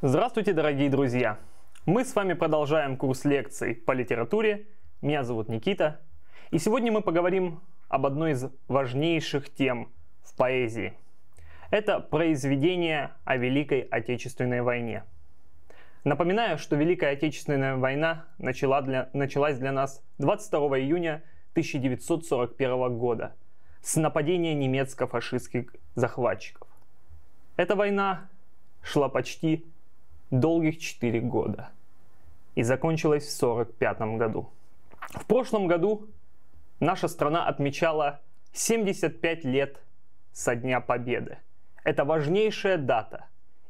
Здравствуйте, дорогие друзья! Мы с вами продолжаем курс лекций по литературе. Меня зовут Никита. И сегодня мы поговорим об одной из важнейших тем в поэзии. Это произведение о Великой Отечественной войне. Напоминаю, что Великая Отечественная война начала для, началась для нас 22 июня 1941 года с нападения немецко-фашистских захватчиков. Эта война шла почти долгих 4 года и закончилась в 1945 году. В прошлом году наша страна отмечала 75 лет со Дня Победы. Это важнейшая дата,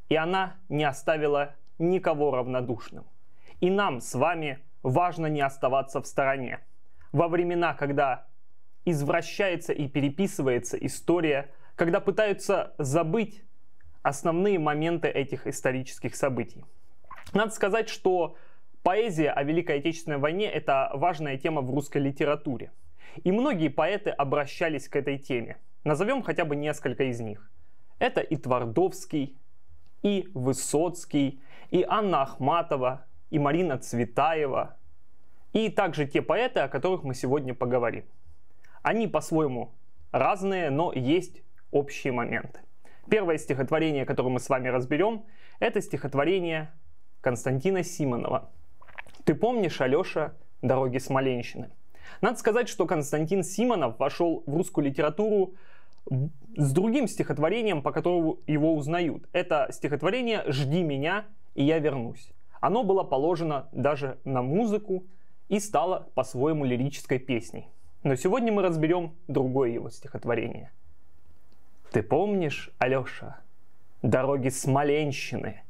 и она не оставила никого равнодушным. И нам с вами важно не оставаться в стороне. Во времена, когда извращается и переписывается история, когда пытаются забыть основные моменты этих исторических событий. Надо сказать, что поэзия о Великой Отечественной войне – это важная тема в русской литературе. И многие поэты обращались к этой теме. Назовем хотя бы несколько из них. Это и Твардовский, и Высоцкий, и Анна Ахматова, и Марина Цветаева, и также те поэты, о которых мы сегодня поговорим. Они по-своему разные, но есть общие моменты. Первое стихотворение, которое мы с вами разберем, это стихотворение Константина Симонова. «Ты помнишь, Алеша, дороги Смоленщины?» Надо сказать, что Константин Симонов вошел в русскую литературу с другим стихотворением, по которому его узнают. Это стихотворение «Жди меня, и я вернусь». Оно было положено даже на музыку и стало по-своему лирической песней. Но сегодня мы разберем другое его стихотворение – ты помнишь, Алёша, дороги Смоленщины,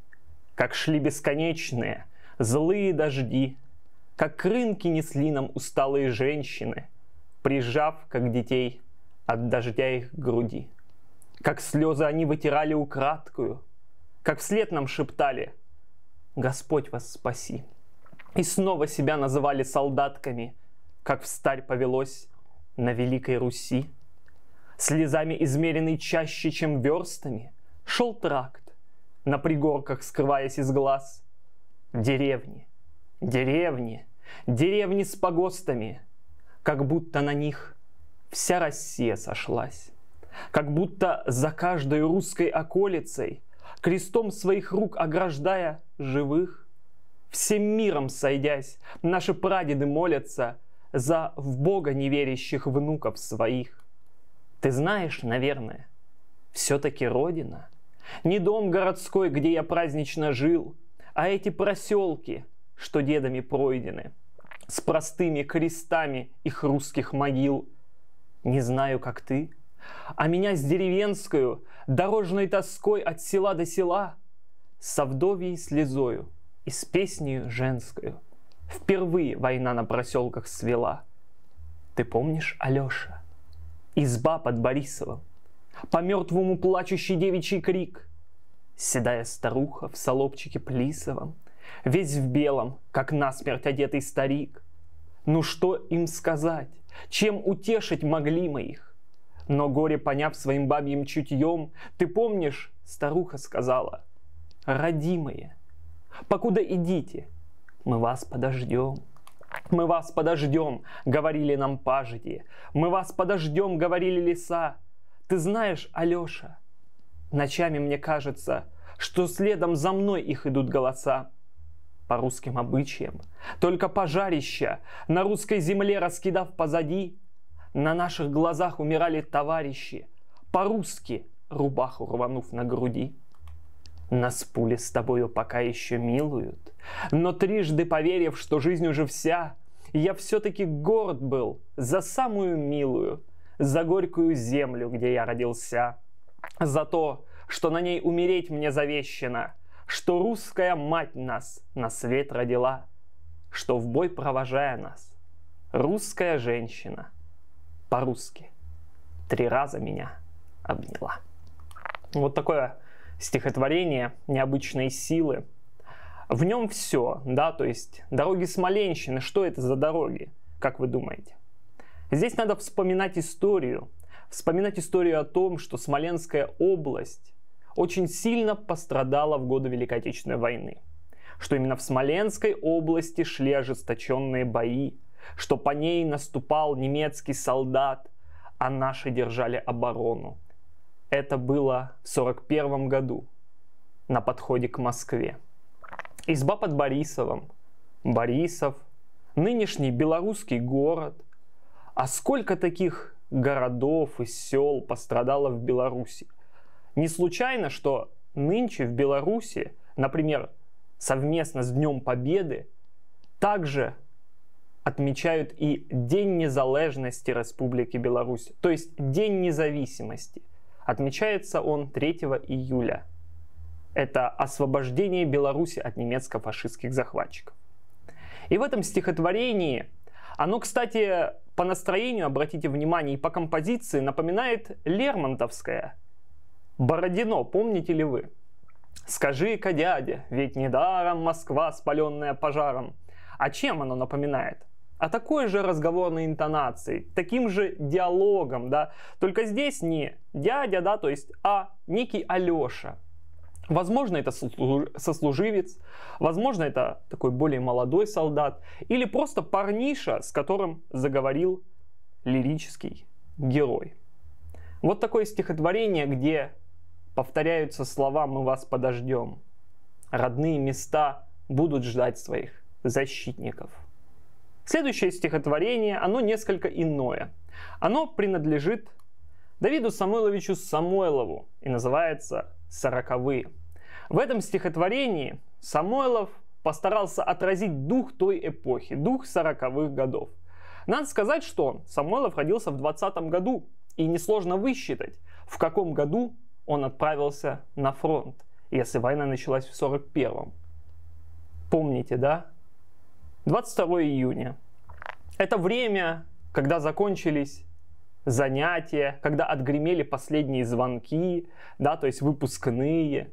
Как шли бесконечные злые дожди, Как рынки несли нам усталые женщины, Прижав, как детей, от дождя их груди. Как слезы они вытирали украдкую, Как вслед нам шептали «Господь вас спаси!» И снова себя называли солдатками, Как встарь повелось на Великой Руси слезами измеренный чаще, чем верстами, шел тракт, на пригорках скрываясь из глаз. Деревни, деревни, деревни с погостами, как будто на них вся Россия сошлась, как будто за каждой русской околицей, крестом своих рук ограждая живых, всем миром сойдясь, наши прадеды молятся за в Бога неверящих внуков своих. Ты знаешь, наверное, все-таки родина. Не дом городской, где я празднично жил, а эти проселки, что дедами пройдены, с простыми крестами их русских могил. Не знаю, как ты, а меня с деревенскую, дорожной тоской от села до села, с овдовьей слезою и с песнею женскую. Впервые война на проселках свела. Ты помнишь, Алеша? Изба под Борисовым. По мертвому плачущий девичий крик. Седая старуха в солопчике плисовом. Весь в белом, как насмерть одетый старик. Ну что им сказать? Чем утешить могли мы их? Но горе поняв своим бабьим чутьем, Ты помнишь, старуха сказала, Родимые, покуда идите, мы вас подождем. «Мы вас подождем», — говорили нам пажити. «Мы вас подождем», — говорили леса. Ты знаешь, Алеша, ночами мне кажется, что следом за мной их идут голоса. По русским обычаям, только пожарища, на русской земле раскидав позади, на наших глазах умирали товарищи, по-русски рубаху рванув на груди. Нас пули с тобою пока еще милуют. Но трижды поверив, что жизнь уже вся, Я все-таки горд был за самую милую, За горькую землю, где я родился, За то, что на ней умереть мне завещено, Что русская мать нас на свет родила, Что в бой провожая нас, русская женщина по-русски три раза меня обняла. Вот такое стихотворение необычной силы. В нем все, да, то есть дороги Смоленщины, что это за дороги, как вы думаете? Здесь надо вспоминать историю, вспоминать историю о том, что Смоленская область очень сильно пострадала в годы Великой Отечественной войны, что именно в Смоленской области шли ожесточенные бои, что по ней наступал немецкий солдат, а наши держали оборону. Это было в 1941 году на подходе к Москве. Изба под Борисовым, Борисов, нынешний белорусский город. А сколько таких городов и сел пострадало в Беларуси? Не случайно, что нынче в Беларуси, например, совместно с Днем Победы, также отмечают и День незалежности Республики Беларусь, то есть День независимости – Отмечается он 3 июля. Это освобождение Беларуси от немецко-фашистских захватчиков. И в этом стихотворении оно, кстати, по настроению, обратите внимание, и по композиции напоминает Лермонтовское. Бородино, помните ли вы? «Скажи-ка, дядя, ведь недаром Москва, спаленная пожаром». А чем оно напоминает? а такой же разговорной интонации, таким же диалогом, да, только здесь не дядя, да, то есть, а некий Алеша. Возможно, это сослуживец, возможно, это такой более молодой солдат, или просто парниша, с которым заговорил лирический герой. Вот такое стихотворение, где повторяются слова «Мы вас подождем», «Родные места будут ждать своих защитников». Следующее стихотворение, оно несколько иное. Оно принадлежит Давиду Самойловичу Самойлову и называется «Сороковые». В этом стихотворении Самойлов постарался отразить дух той эпохи, дух сороковых годов. Надо сказать, что Самойлов родился в 20 году, и несложно высчитать, в каком году он отправился на фронт, если война началась в 41-м. Помните, да? 22 июня. Это время, когда закончились занятия, когда отгремели последние звонки, да, то есть выпускные.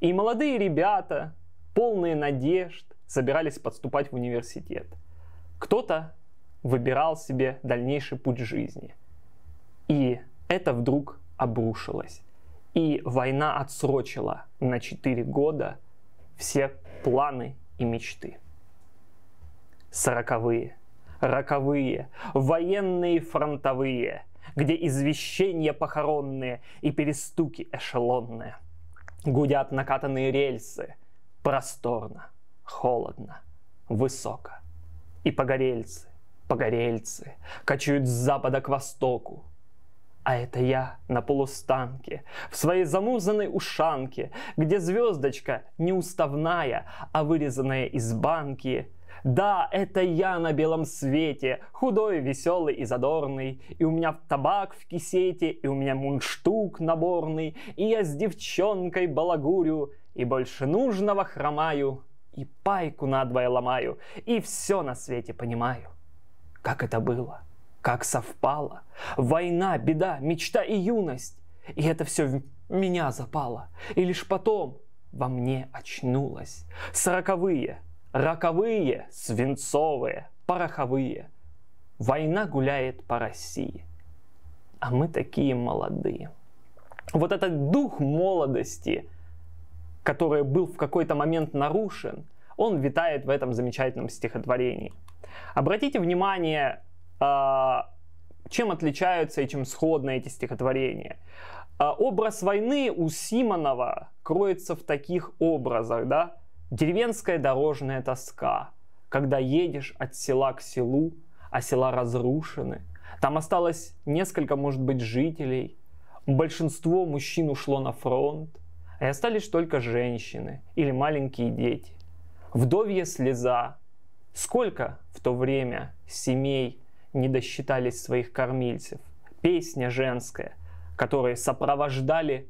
И молодые ребята, полные надежд, собирались подступать в университет. Кто-то выбирал себе дальнейший путь жизни. И это вдруг обрушилось. И война отсрочила на 4 года все планы и мечты сороковые, роковые, военные фронтовые, где извещения похоронные и перестуки эшелонные. Гудят накатанные рельсы, просторно, холодно, высоко. И погорельцы, погорельцы, качают с запада к востоку, а это я на полустанке, в своей замурзанной ушанке, где звездочка неуставная, а вырезанная из банки, да, это я на белом свете, худой, веселый и задорный, и у меня табак в кисете, и у меня мундштук наборный, и я с девчонкой балагурю, и больше нужного хромаю, и пайку надвое ломаю, и все на свете понимаю. Как это было, как совпало, война, беда, мечта и юность, и это все в меня запало, и лишь потом во мне очнулось. Сороковые, роковые, свинцовые, пороховые. Война гуляет по России. А мы такие молодые. Вот этот дух молодости, который был в какой-то момент нарушен, он витает в этом замечательном стихотворении. Обратите внимание, а, чем отличаются и чем сходны эти стихотворения. А, образ войны у Симонова кроется в таких образах, да? Деревенская дорожная тоска, когда едешь от села к селу, а села разрушены. Там осталось несколько, может быть, жителей. Большинство мужчин ушло на фронт, и а остались только женщины или маленькие дети. Вдовья слеза. Сколько в то время семей не досчитались своих кормильцев. Песня женская, которые сопровождали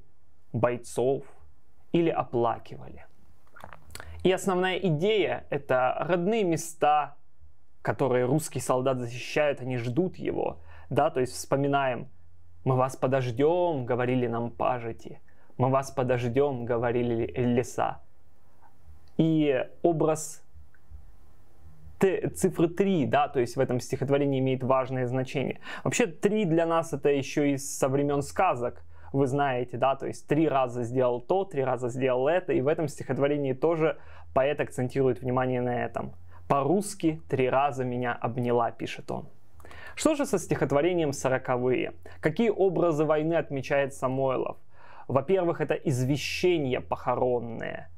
бойцов или оплакивали. И основная идея — это родные места, которые русский солдат защищает, они ждут его. Да, то есть вспоминаем, мы вас подождем, говорили нам пажити, мы вас подождем, говорили леса. И образ т- цифры 3, да, то есть в этом стихотворении имеет важное значение. Вообще 3 для нас это еще из со времен сказок, вы знаете, да, то есть три раза сделал то, три раза сделал это, и в этом стихотворении тоже поэт акцентирует внимание на этом. «По-русски три раза меня обняла», пишет он. Что же со стихотворением «Сороковые»? Какие образы войны отмечает Самойлов? Во-первых, это извещения похоронные.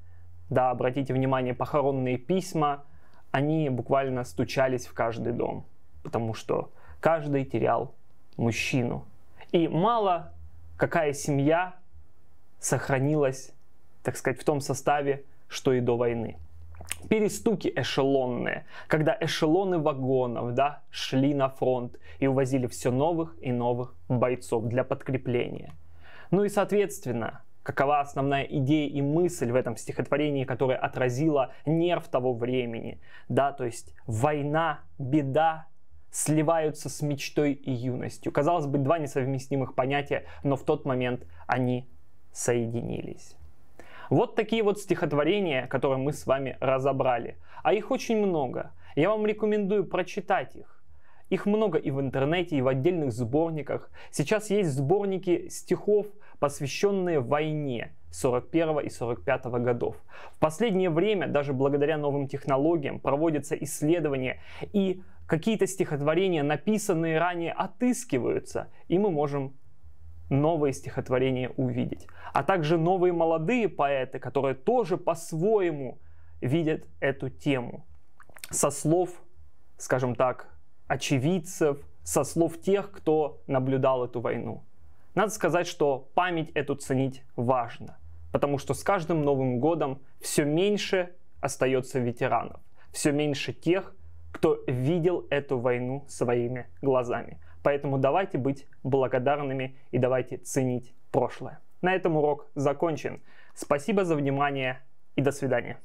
Да, обратите внимание, похоронные письма, они буквально стучались в каждый дом, потому что каждый терял мужчину. И мало какая семья сохранилась, так сказать, в том составе, что и до войны. Перестуки эшелонные, когда эшелоны вагонов да, шли на фронт и увозили все новых и новых бойцов для подкрепления. Ну и, соответственно, какова основная идея и мысль в этом стихотворении, которая отразила нерв того времени. Да, то есть война, беда сливаются с мечтой и юностью. Казалось бы, два несовместимых понятия, но в тот момент они соединились. Вот такие вот стихотворения, которые мы с вами разобрали. А их очень много. Я вам рекомендую прочитать их. Их много и в интернете, и в отдельных сборниках. Сейчас есть сборники стихов, посвященные войне 41 и 45 годов. В последнее время, даже благодаря новым технологиям, проводятся исследования и Какие-то стихотворения, написанные ранее, отыскиваются, и мы можем новые стихотворения увидеть. А также новые молодые поэты, которые тоже по-своему видят эту тему. Со слов, скажем так, очевидцев, со слов тех, кто наблюдал эту войну. Надо сказать, что память эту ценить важно, потому что с каждым Новым годом все меньше остается ветеранов, все меньше тех, кто видел эту войну своими глазами. Поэтому давайте быть благодарными и давайте ценить прошлое. На этом урок закончен. Спасибо за внимание и до свидания.